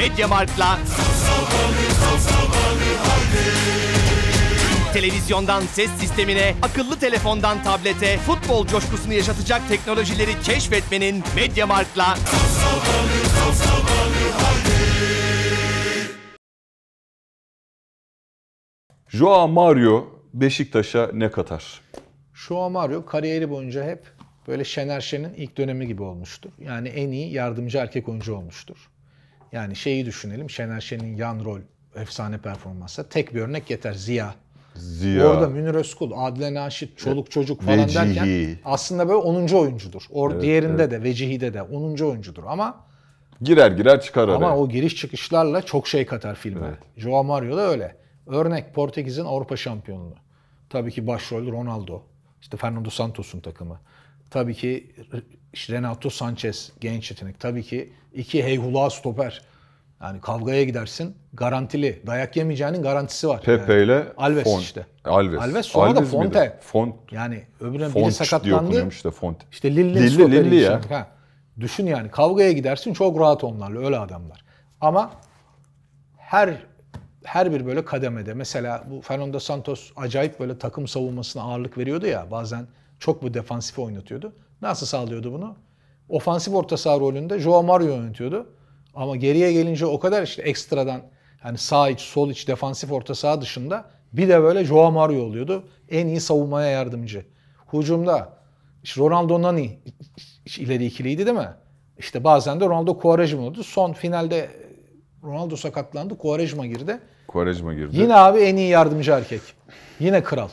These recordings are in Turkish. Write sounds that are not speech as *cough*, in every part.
Mediamarkt'la Televizyondan ses sistemine, akıllı telefondan tablete futbol coşkusunu yaşatacak teknolojileri keşfetmenin Mediamarkt'la Joao Mario Beşiktaş'a ne katar? Joao Mario kariyeri boyunca hep böyle Şener Şen'in ilk dönemi gibi olmuştur. Yani en iyi yardımcı erkek oyuncu olmuştur. Yani şeyi düşünelim. Şener Şen'in yan rol efsane performansa tek bir örnek yeter. Ziya. Ziya. Orada Münir Özkul, Adile Naşit, Çoluk Çocuk falan Vecihi. derken aslında böyle 10. oyuncudur. Or evet, diğerinde evet. de Vecihi'de de 10. oyuncudur ama girer girer çıkar ama araya. o giriş çıkışlarla çok şey katar filme. Evet. Joao Mario da öyle. Örnek Portekiz'in Avrupa şampiyonluğu. Tabii ki başrol Ronaldo. İşte Fernando Santos'un takımı. Tabii ki Renato Sanchez genç yetenek. Tabii ki iki heyhula stoper. Yani kavgaya gidersin. Garantili. Dayak yemeyeceğinin garantisi var. Pepe yani. ile Alves Font. işte. Alves. Alves sonra Alves da Fonte. Miydi? Font. Yani öbürüne biri sakatlandı. işte Font. İşte Lille, Lille, Lille ya. Ha. Düşün yani kavgaya gidersin çok rahat onlarla öyle adamlar. Ama her her bir böyle kademede mesela bu Fernando Santos acayip böyle takım savunmasına ağırlık veriyordu ya bazen çok bu defansif oynatıyordu. Nasıl sağlıyordu bunu? Ofansif orta saha rolünde Joao Mario yönetiyordu. Ama geriye gelince o kadar işte ekstradan hani sağ iç, sol iç, defansif orta saha dışında bir de böyle Joao Mario oluyordu. En iyi savunmaya yardımcı. Hucumda işte Ronaldo Nani ileri ikiliydi değil mi? İşte bazen de Ronaldo Quaresma oldu. Son finalde e, Ronaldo sakatlandı. Quaresma girdi. Quaresma girdi. Yine abi en iyi yardımcı erkek. Yine kral.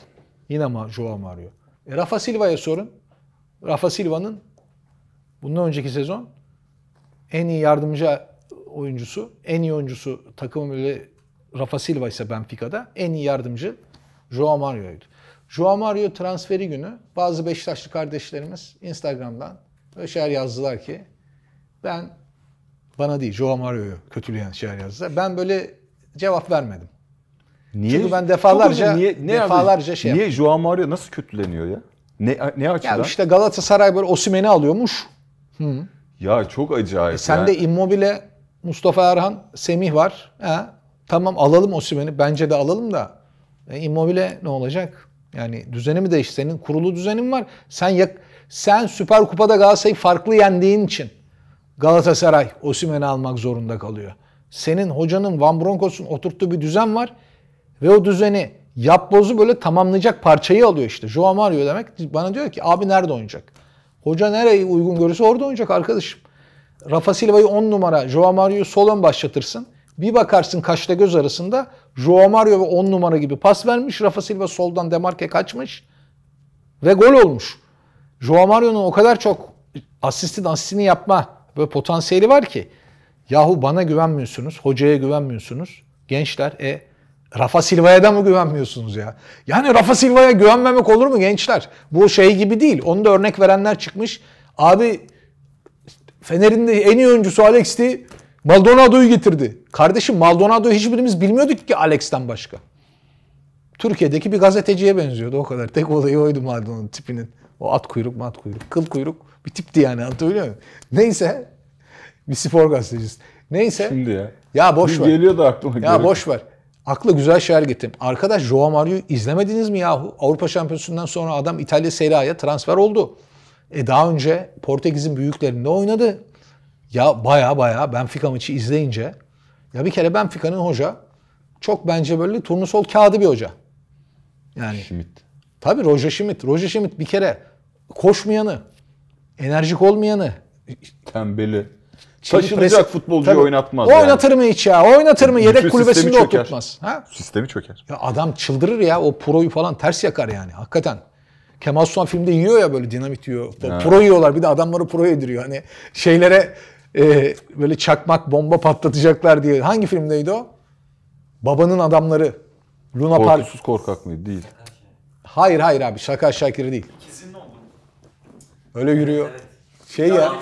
Yine Joao Mario. E Rafa Silva'ya sorun. Rafa Silva'nın bundan önceki sezon en iyi yardımcı oyuncusu, en iyi oyuncusu takımın öyle Rafa Silva ise Benfica'da en iyi yardımcı João Mario'ydu. João Mario transferi günü bazı Beşiktaşlı kardeşlerimiz Instagram'dan böyle şeyler yazdılar ki ben bana değil João Mario'yu kötüleyen şeyler yazdılar. Ben böyle cevap vermedim. Niye? Çünkü ben defalarca niye, ne defalarca şey Niye Joao Mario nasıl kötüleniyor ya? Ne ne açıdan? Ya işte Galatasaray böyle Osimeni alıyormuş. Hı. Ya çok acayip. E sen de Immobile, Mustafa Erhan, Semih var. Ha? Tamam alalım Osimeni. Bence de alalım da e, Immobile ne olacak? Yani düzeni mi değişti? Senin kurulu düzenin var. Sen yak sen Süper Kupa'da Galatasaray'ı farklı yendiğin için Galatasaray Osimeni almak zorunda kalıyor. Senin hocanın Van Bronckhorst'un oturttuğu bir düzen var. Ve o düzeni yapbozu böyle tamamlayacak parçayı alıyor işte. Joao Mario demek bana diyor ki abi nerede oynayacak? Hoca nereyi uygun görürse orada oynayacak arkadaşım. Rafa Silva'yı 10 numara, Joao Mario'yu sol ön başlatırsın. Bir bakarsın kaşla göz arasında Joao Mario ve 10 numara gibi pas vermiş. Rafa Silva soldan Demarke kaçmış ve gol olmuş. Joao Mario'nun o kadar çok asistin asistini yapma böyle potansiyeli var ki. Yahu bana güvenmiyorsunuz, hocaya güvenmiyorsunuz. Gençler e Rafa Silva'ya da mı güvenmiyorsunuz ya? Yani Rafa Silva'ya güvenmemek olur mu gençler? Bu şey gibi değil. Onu da örnek verenler çıkmış. Abi Fener'in de en iyi oyuncusu Alex'ti. Maldonado'yu getirdi. Kardeşim Maldonado'yu hiçbirimiz bilmiyorduk ki Alex'ten başka. Türkiye'deki bir gazeteciye benziyordu o kadar. Tek olayı oydu Maldonado tipinin. O at kuyruk mat kuyruk. Kıl kuyruk bir tipti yani anlatabiliyor muyum? Neyse. Bir spor gazetecisi. Neyse. Şimdi ya. Ya boş Şimdi ver. Geliyor da aklıma. Ya gerek. boş ver. Akla güzel şeyler getirdim. Arkadaş Joao Mario'yu izlemediniz mi yahu? Avrupa Şampiyonası'ndan sonra adam İtalya Serie A'ya transfer oldu. E daha önce Portekiz'in büyüklerinde oynadı. Ya baya baya Benfica maçı izleyince ya bir kere Benfica'nın hoca çok bence böyle turnusol kağıdı bir hoca. Yani Schmidt. Tabii Roger Schmidt. Roger Schmidt bir kere koşmayanı, enerjik olmayanı, tembeli, Taşınacak pres... futbolcuyu Tabii, oynatmaz. Oynatır yani. mı hiç ya? Oynatır mı? Yedek Bütün kulübesinde oturtmaz. Ha? Sistemi çöker. Ya adam çıldırır ya. O proyu falan ters yakar yani. Hakikaten. Kemal Sunal filmde yiyor ya böyle dinamit yiyor. Ha. Pro yiyorlar. Bir de adamları pro yediriyor. Hani şeylere e, böyle çakmak, bomba patlatacaklar diye. Hangi filmdeydi o? Babanın adamları. Luna Korkusuz Park. korkak mıydı? Değil. Hayır hayır abi. Şaka Şakir'i değil. ne oldu. Öyle yürüyor. Evet. Şey ya. Yani,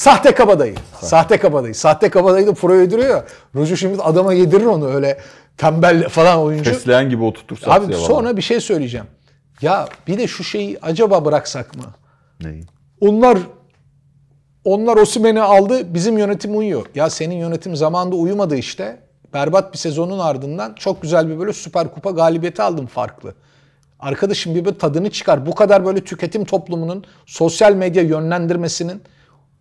Sahte kabadayı. Sahte, sahte kabadayı. Sahte kabadayı da pro yediriyor ya. Roger şimdi adama yedirir onu öyle tembel falan oyuncu. Fesleğen gibi oturtursa. Abi sonra bana. bir şey söyleyeceğim. Ya bir de şu şeyi acaba bıraksak mı? Neyi? Onlar onlar osimeni aldı, bizim yönetim uyuyor. Ya senin yönetim zamanda uyumadı işte. Berbat bir sezonun ardından çok güzel bir böyle Süper Kupa galibiyeti aldım farklı. Arkadaşım bir böyle tadını çıkar. Bu kadar böyle tüketim toplumunun sosyal medya yönlendirmesinin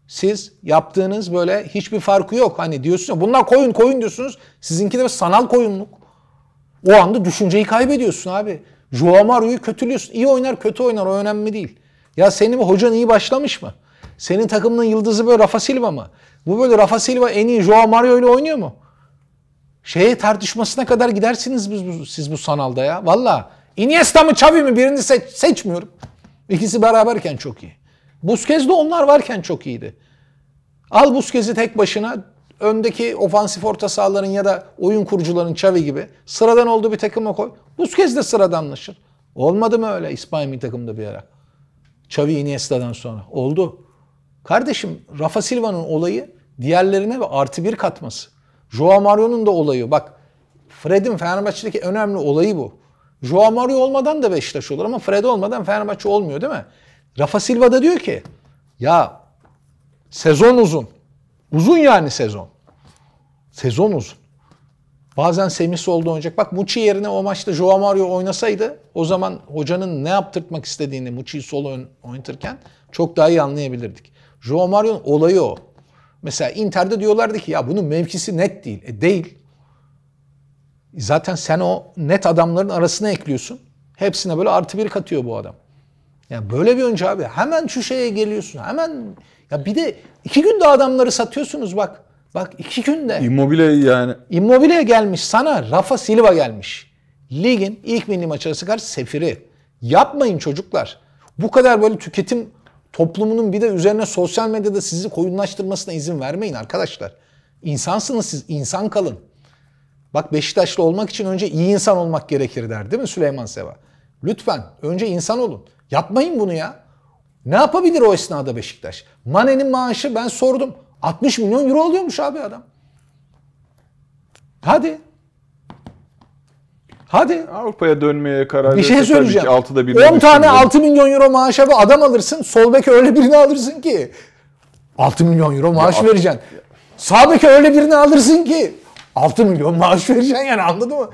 siz yaptığınız böyle hiçbir farkı yok. Hani diyorsunuz bunlar koyun koyun diyorsunuz. Sizinki de sanal koyunluk. O anda düşünceyi kaybediyorsun abi. Joao Mario'yu kötülüyorsun. İyi oynar kötü oynar o önemli değil. Ya senin hocan iyi başlamış mı? Senin takımının yıldızı böyle Rafa Silva mı? Bu böyle Rafa Silva en iyi Joao Mario ile oynuyor mu? Şeye tartışmasına kadar gidersiniz biz, siz bu sanalda ya. Valla Iniesta mı Xavi mi birini seç, seçmiyorum. İkisi beraberken çok iyi. Busquets de onlar varken çok iyiydi. Al Busquets'i tek başına öndeki ofansif orta sahaların ya da oyun kurucuların Xavi gibi sıradan olduğu bir takıma koy. Busquets de sıradanlaşır. Olmadı mı öyle İspanya bir takımda bir ara? Xavi Iniesta'dan sonra. Oldu. Kardeşim Rafa Silva'nın olayı diğerlerine ve artı bir katması. Joao Mario'nun da olayı. Bak Fred'in Fenerbahçe'deki önemli olayı bu. Joao Mario olmadan da Beşiktaş olur ama Fred olmadan Fenerbahçe olmuyor değil mi? Rafa Silva da diyor ki ya sezon uzun. Uzun yani sezon. Sezon uzun. Bazen Semih solda oynayacak. Bak Muçi yerine o maçta Joao Mario oynasaydı o zaman hocanın ne yaptırtmak istediğini Muçi'yi sol oynatırken çok daha iyi anlayabilirdik. Joao Mario'nun olayı o. Mesela Inter'de diyorlardı ki ya bunun mevkisi net değil. E değil. Zaten sen o net adamların arasına ekliyorsun. Hepsine böyle artı bir katıyor bu adam. Yani böyle bir önce abi hemen şu şeye geliyorsun. Hemen ya bir de iki günde adamları satıyorsunuz bak. Bak iki günde. Immobile yani. Immobile gelmiş sana Rafa Silva gelmiş. Ligin ilk milli maçına sıkar sefiri. Yapmayın çocuklar. Bu kadar böyle tüketim toplumunun bir de üzerine sosyal medyada sizi koyunlaştırmasına izin vermeyin arkadaşlar. İnsansınız siz, insan kalın. Bak Beşiktaşlı olmak için önce iyi insan olmak gerekir der değil mi Süleyman Seva? Lütfen önce insan olun. Yapmayın bunu ya. Ne yapabilir o esnada Beşiktaş? Mane'nin maaşı ben sordum. 60 milyon euro oluyormuş abi adam. Hadi. Hadi. Avrupa'ya dönmeye karar Bir şey söyleyeceğim. 6'da 10 tane 6 milyon euro maaşa bir adam alırsın. Sol öyle birini alırsın ki. 6 milyon euro maaş ya, vereceksin. Ya. öyle birini alırsın ki. 6 milyon maaş vereceksin yani anladın mı?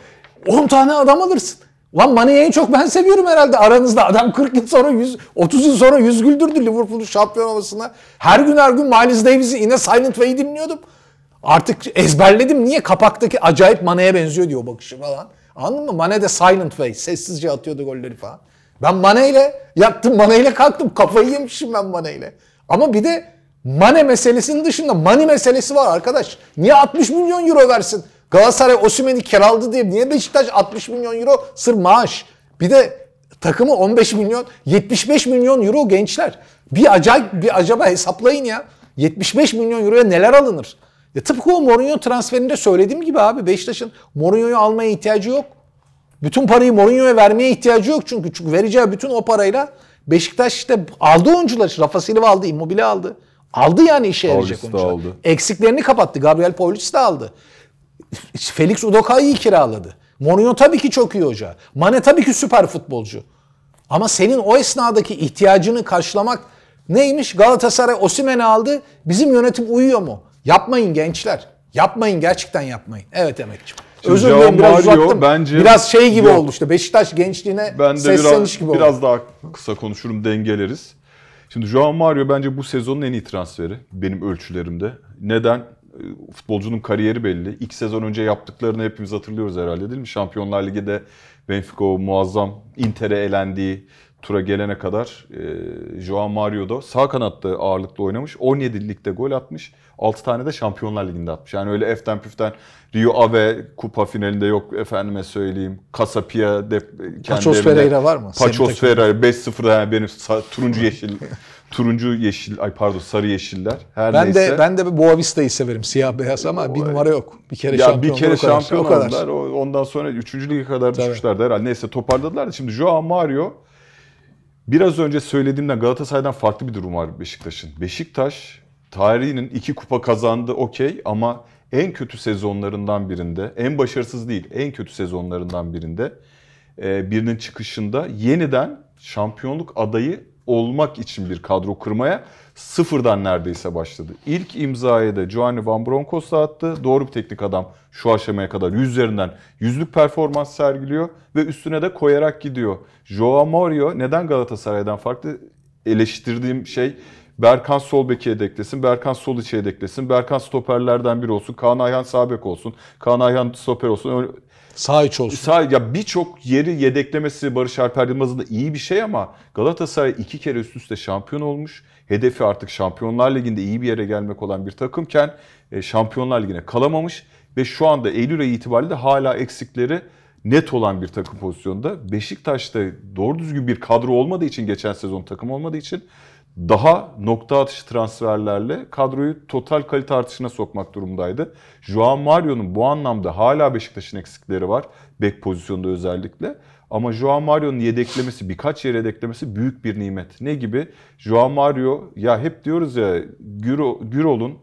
10 tane adam alırsın. Lan Mane'yi en çok ben seviyorum herhalde aranızda. Adam 40 yıl sonra 100, 30 yıl sonra yüz güldürdü Liverpool'un şampiyon olmasına. Her gün her gün Miles Davis'i yine Silent Way'i dinliyordum. Artık ezberledim niye kapaktaki acayip Mane'ye benziyor diyor bakışı falan. Anladın mı? Mane de Silent Way. Sessizce atıyordu golleri falan. Ben Mane ile yattım, Mane ile kalktım. Kafayı yemişim ben Mane ile. Ama bir de Mane meselesinin dışında Mane meselesi var arkadaş. Niye 60 milyon euro versin? Galatasaray Osimhen'i kiraladı diye niye Beşiktaş 60 milyon euro sır maaş? Bir de takımı 15 milyon 75 milyon euro gençler. Bir acayip bir acaba hesaplayın ya. 75 milyon euroya neler alınır? Ya tıpkı o Mourinho transferinde söylediğim gibi abi Beşiktaş'ın Mourinho'yu almaya ihtiyacı yok. Bütün parayı Mourinho'ya vermeye ihtiyacı yok çünkü. Çünkü vereceği bütün o parayla Beşiktaş işte aldı oyuncular. Rafa Silva aldı, Immobile aldı. Aldı yani işe yarayacak oyuncular. Aldı. Eksiklerini kapattı. Gabriel Paulista aldı. Felix Udokay'ı kiraladı. Mourinho tabii ki çok iyi hoca. Mane tabii ki süper futbolcu. Ama senin o esnadaki ihtiyacını karşılamak neymiş? Galatasaray Osimen aldı. Bizim yönetim uyuyor mu? Yapmayın gençler. Yapmayın gerçekten yapmayın. Evet Emekciğim. Özür dilerim biraz Mario, uzattım. Bence biraz şey gibi yok. olmuştu. Beşiktaş gençliğine ben de sesleniş biraz, gibi oldu. Biraz daha kısa konuşurum dengeleriz. Şimdi Joao Mario bence bu sezonun en iyi transferi benim ölçülerimde. Neden? futbolcunun kariyeri belli. İlk sezon önce yaptıklarını hepimiz hatırlıyoruz herhalde değil mi? Şampiyonlar Ligi'de Benfica muazzam Inter'e elendiği tura gelene kadar e, Joao Mario da sağ kanatta ağırlıklı oynamış. 17 ligde gol atmış. 6 tane de Şampiyonlar Ligi'nde atmış. Yani öyle eften püften Rio Ave kupa finalinde yok efendime söyleyeyim. Casapia de kendi Paços Ferreira var mı? Paços Ferreira 5-0'da yani benim turuncu yeşil *laughs* turuncu yeşil ay pardon sarı yeşiller her ben neyse. de ben de Boavista'yı severim siyah beyaz ama o, bir numara yok. Bir kere ya şampiyon. bir kere şampiyon o kadar. Oldular. Ondan sonra 3. lige kadar Tabii. düşmüşlerdi herhalde. Neyse toparladılar da şimdi Joao Mario biraz önce söylediğimden Galatasaray'dan farklı bir durum var Beşiktaş'ın. Beşiktaş tarihinin iki kupa kazandı okey ama en kötü sezonlarından birinde, en başarısız değil, en kötü sezonlarından birinde e, birinin çıkışında yeniden şampiyonluk adayı olmak için bir kadro kırmaya sıfırdan neredeyse başladı. İlk imzayı da Giovanni Van Bronckhorst'a attı. Doğru bir teknik adam şu aşamaya kadar yüzlerinden yüzlük performans sergiliyor ve üstüne de koyarak gidiyor. Joao Mario neden Galatasaray'dan farklı eleştirdiğim şey Berkan sol beki hedeklesin, Berkan sol içi hedeklesin, Berkan stoperlerden biri olsun, Kaan Ayhan sağ bek olsun, Kaan Ayhan stoper olsun, Sağ iç olsun. Sağ, ya birçok yeri yedeklemesi Barış Alper Yılmaz'ın da iyi bir şey ama Galatasaray iki kere üst üste şampiyon olmuş. Hedefi artık Şampiyonlar Ligi'nde iyi bir yere gelmek olan bir takımken e, Şampiyonlar Ligi'ne kalamamış ve şu anda Eylül ayı itibariyle hala eksikleri net olan bir takım pozisyonda. Beşiktaş'ta doğru düzgün bir kadro olmadığı için geçen sezon takım olmadığı için daha nokta atışı transferlerle kadroyu total kalite artışına sokmak durumdaydı. Joao Mario'nun bu anlamda hala Beşiktaş'ın eksikleri var. Bek pozisyonda özellikle. Ama Joao Mario'nun yedeklemesi, birkaç yere yedeklemesi büyük bir nimet. Ne gibi? Joao Mario, ya hep diyoruz ya Güro, Gürol'un,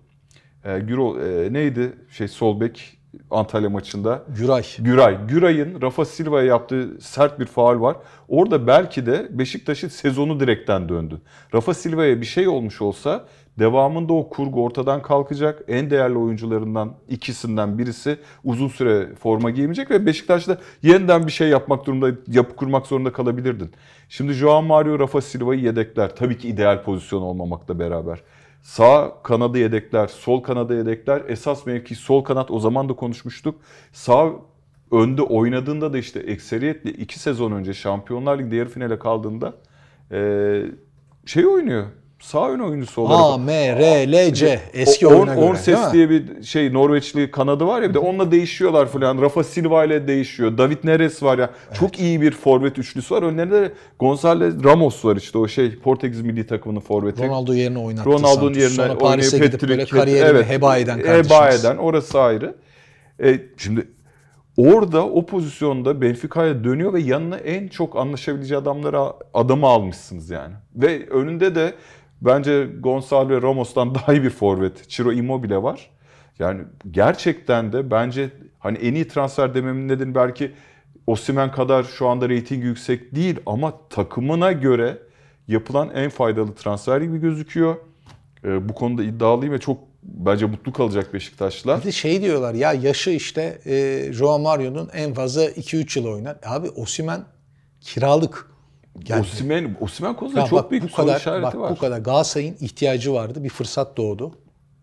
e, Gürol e, neydi? Şey sol bek Antalya maçında. Güray. Güray. Güray'ın Rafa Silva'ya yaptığı sert bir faal var. Orada belki de Beşiktaş'ın sezonu direkten döndü. Rafa Silva'ya bir şey olmuş olsa devamında o kurgu ortadan kalkacak. En değerli oyuncularından ikisinden birisi uzun süre forma giymeyecek ve Beşiktaş'ta yeniden bir şey yapmak durumunda yapı kurmak zorunda kalabilirdin. Şimdi Joao Mario Rafa Silva'yı yedekler. Tabii ki ideal pozisyon olmamakla beraber. Sağ kanadı yedekler, sol kanadı yedekler. Esas mevki sol kanat o zaman da konuşmuştuk. Sağ önde oynadığında da işte ekseriyetle iki sezon önce Şampiyonlar Ligi yarı finale kaldığında ee, şey oynuyor sağ ön oyuncusu olarak. A, M, R, L, C eski on, oyuna göre. Onses diye bir şey Norveçli kanadı var ya bir de onunla değişiyorlar falan. Rafa Silva ile değişiyor. David Neres var ya. Evet. Çok iyi bir forvet üçlüsü var. Önlerinde de Gonzalez Ramos var işte o şey Portekiz milli takımının forveti. Ronaldo yerine oynattı. Ronaldo'nun yerine Sonra Paris'e gidip Patrick, böyle kariyerini evet, heba eden kardeşimiz. Heba eden orası ayrı. E, şimdi Orada o pozisyonda Benfica'ya dönüyor ve yanına en çok anlaşabileceği adamlara adamı almışsınız yani. Ve önünde de Bence Gonzalo ve Ramos'tan *laughs* daha iyi bir forvet. Ciro Immobile var. Yani gerçekten de bence hani en iyi transfer dememin nedeni belki Osimen kadar şu anda reyting yüksek değil ama takımına göre yapılan en faydalı transfer gibi gözüküyor. Ee, bu konuda iddialıyım ve çok bence mutlu kalacak Beşiktaşlılar. Bir de şey diyorlar ya yaşı işte e, Joao Mario'nun en fazla 2-3 yıl oynar. Abi Osimen kiralık. Yani, Osimen, Osimen konusunda ya çok bak, büyük bir soru kadar, işareti bak, var. Bu kadar Galatasaray'ın ihtiyacı vardı. Bir fırsat doğdu.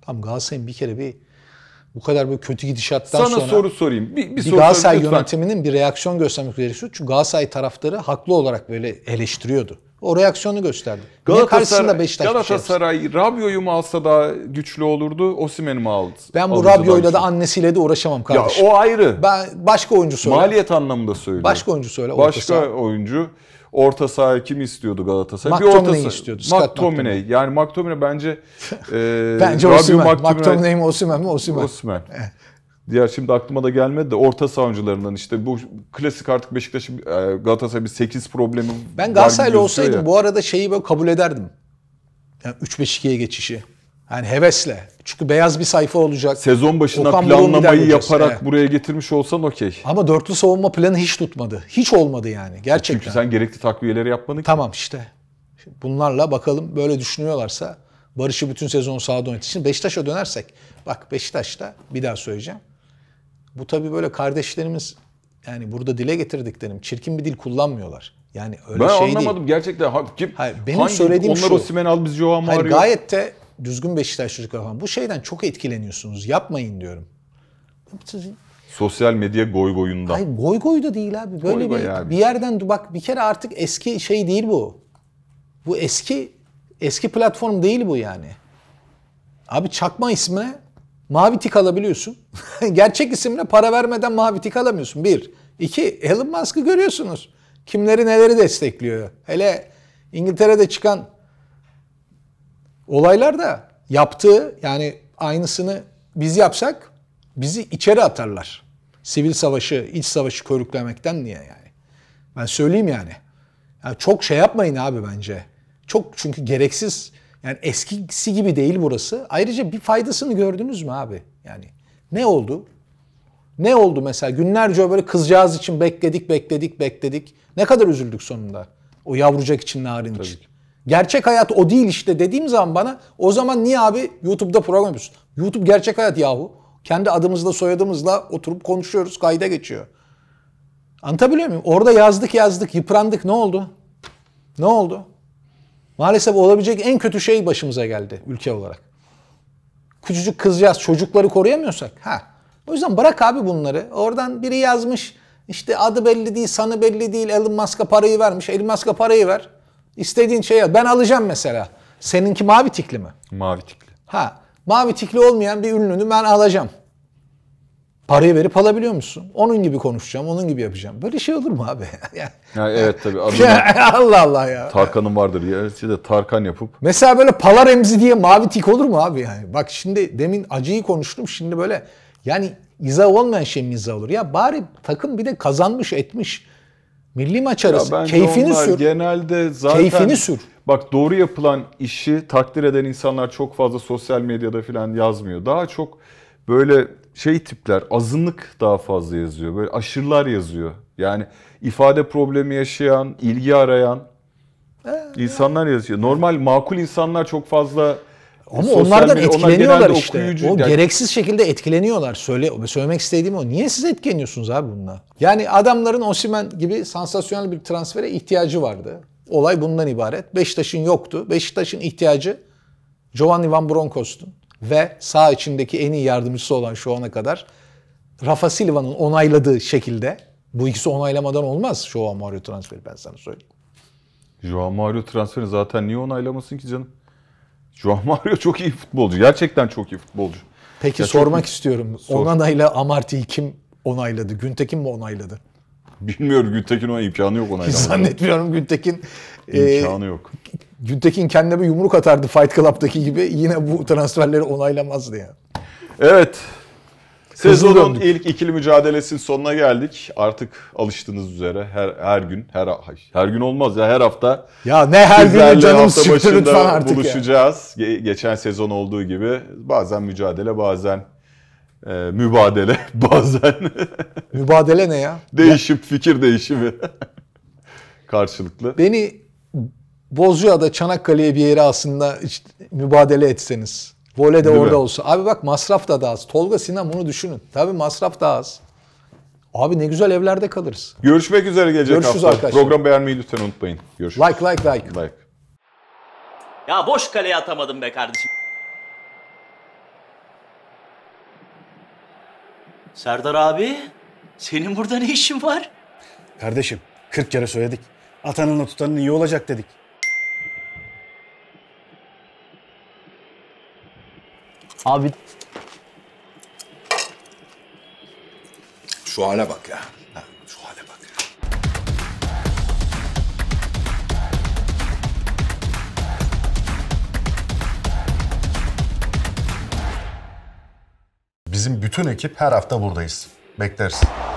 Tam Galatasaray'ın bir kere bir bu kadar böyle kötü gidişattan Sana sonra... Sana soru sorayım. Bir, bir, bir soru Galatasaray sorayım, yönetiminin bir reaksiyon göstermek gerekiyor. Çünkü Galatasaray taraftarı haklı olarak böyle eleştiriyordu. O reaksiyonu gösterdi. Galatasaray, şey Galatasaray şey Rabio'yu mu alsa daha güçlü olurdu, Osimhen'i mi aldı? Ben bu Rabio'yla da annesiyle de uğraşamam kardeşim. Ya o ayrı. Ben başka oyuncu söyle. Maliyet anlamında söylüyorum. Başka oyuncu söyle. Başka oyuncu orta sahayı kim istiyordu Galatasaray? bir orta saha... istiyordu. Scott McTominay. Yani McTominay bence *laughs* e, bence Osimhen. McTominay, McTominay mi Osimhen mi Osimhen. Osimhen. Eh. Diğer şimdi aklıma da gelmedi de orta saha oyuncularından işte bu klasik artık Beşiktaş'ın e, Galatasaray'ın bir 8 problemi Ben Galatasaraylı olsaydım ya. bu arada şeyi böyle kabul ederdim. Yani 3-5-2'ye geçişi. Yani hevesle. Çünkü beyaz bir sayfa olacak. Sezon başında Okan planlamayı yaparak evet. buraya getirmiş olsan okey. Ama dörtlü savunma planı hiç tutmadı. Hiç olmadı yani e gerçekten. Çünkü sen gerekli takviyeleri yapmadın ki. Tamam işte. Bunlarla bakalım böyle düşünüyorlarsa Barış'ı bütün sezon sahada oynatacak. Beşiktaş'a dönersek bak Beşiktaş'ta bir daha söyleyeceğim. Bu tabii böyle kardeşlerimiz yani burada dile getirdiklerim çirkin bir dil kullanmıyorlar. Yani öyle ben şey değil. Ben anlamadım gerçekten. Kim, Hayır, benim hangi, söylediğim onlar şu. Onlar Osimhen al biz Joao Mario. Hayır, gayet de düzgün Beşiktaş çocukları falan. Bu şeyden çok etkileniyorsunuz. Yapmayın diyorum. Sosyal medya goy goyunda. Hayır goy goy da değil abi. Böyle goy bir, yani. bir yerden bak bir kere artık eski şey değil bu. Bu eski eski platform değil bu yani. Abi çakma isme mavi tik alabiliyorsun. *laughs* Gerçek isimle para vermeden mavi tik alamıyorsun. Bir. İki. Elon Musk'ı görüyorsunuz. Kimleri neleri destekliyor. Hele İngiltere'de çıkan Olaylar da yaptığı yani aynısını biz yapsak bizi içeri atarlar. Sivil savaşı, iç savaşı körüklemekten niye yani? Ben söyleyeyim yani. yani çok şey yapmayın abi bence. Çok çünkü gereksiz. Yani eskisi gibi değil burası. Ayrıca bir faydasını gördünüz mü abi? Yani ne oldu? Ne oldu mesela? Günlerce böyle kızcağız için bekledik, bekledik, bekledik. Ne kadar üzüldük sonunda. O yavrucak için, narin Tabii için. Ki. Gerçek hayat o değil işte dediğim zaman bana o zaman niye abi YouTube'da program yapıyorsun? YouTube gerçek hayat yahu. Kendi adımızla soyadımızla oturup konuşuyoruz kayda geçiyor. Anlatabiliyor muyum? Orada yazdık yazdık yıprandık ne oldu? Ne oldu? Maalesef olabilecek en kötü şey başımıza geldi ülke olarak. Küçücük kızcağız çocukları koruyamıyorsak. ha. O yüzden bırak abi bunları. Oradan biri yazmış işte adı belli değil, sanı belli değil. Elon Musk'a parayı vermiş. Elon Musk'a parayı ver. İstediğin şeye ben alacağım mesela. Seninki mavi tikli mi? Mavi tikli. Ha, mavi tikli olmayan bir ünlünü ben alacağım. Parayı verip alabiliyor musun? Onun gibi konuşacağım, onun gibi yapacağım. Böyle şey olur mu abi? *laughs* ya evet tabii. Adına, *laughs* Allah Allah ya. Tarkan'ın vardır ya. İşte de Tarkan yapıp. Mesela böyle Palar Emzi diye mavi tik olur mu abi yani? Bak şimdi demin acıyı konuştum. Şimdi böyle yani izah olmayan şey mi izah olur? Ya bari takım bir de kazanmış etmiş. Milli maç arası. keyfini sür. Genelde zaten keyfini sür. Bak doğru yapılan işi takdir eden insanlar çok fazla sosyal medyada falan yazmıyor. Daha çok böyle şey tipler azınlık daha fazla yazıyor. Böyle aşırılar yazıyor. Yani ifade problemi yaşayan, ilgi arayan ee, insanlar yazıyor. Normal makul insanlar çok fazla ama Sosyal onlardan medya, etkileniyorlar işte. Okuyucu, o yani... gereksiz şekilde etkileniyorlar. Söyle söylemek istediğim o. Niye siz etkileniyorsunuz abi bununla? Yani adamların Osimen gibi sansasyonel bir transfere ihtiyacı vardı. Olay bundan ibaret. Beşiktaş'ın yoktu. Beşiktaş'ın ihtiyacı Giovanni Van Bronckhorst'un ve sağ içindeki en iyi yardımcısı olan şu ana kadar Rafa Silva'nın onayladığı şekilde bu ikisi onaylamadan olmaz Joao Mario transferi ben sana söyleyeyim. Joao Mario transferi zaten niye onaylamasın ki canım? Joao Mario çok iyi futbolcu. Gerçekten çok iyi futbolcu. Peki ya sormak çok... istiyorum. Sor. Onana Amarty'yi kim onayladı? Güntekin mi onayladı? Bilmiyorum Güntekin ona imkanı yok *laughs* onaylamak. Hiç zannetmiyorum Güntekin. E, imkanı e, yok. Güntekin kendine bir yumruk atardı Fight Club'daki gibi. Yine bu transferleri onaylamazdı ya. Yani. Evet. Sezonun döndük. ilk ikili mücadelesinin sonuna geldik. Artık alıştığınız üzere her her gün her her gün olmaz ya her hafta. Ya ne her gün canım sıktı lütfen artık buluşacağız. Ya. geçen sezon olduğu gibi bazen mücadele bazen e, mübadele *laughs* bazen *laughs* mübadele ne ya? Değişim ya. fikir değişimi *laughs* karşılıklı. Beni Bozcaada Çanakkale'ye bir yere aslında işte mübadele etseniz. Vole de orada mi? olsa. Abi bak masraf da daha az. Tolga Sinan bunu düşünün. Tabi masraf daha az. Abi ne güzel evlerde kalırız. Görüşmek üzere gelecek Görüşürüz hafta. arkadaşlar. Program beğenmeyi lütfen unutmayın. Görüşürüz. Like like like. Like. Ya boş kaleye atamadım be kardeşim. Serdar abi, senin burada ne işin var? Kardeşim 40 kere söyledik. Atanınla tutanın iyi olacak dedik. Abi Şu hale bak ya. Ha, şu hale bak. ya. Bizim bütün ekip her hafta buradayız. Bekleriz.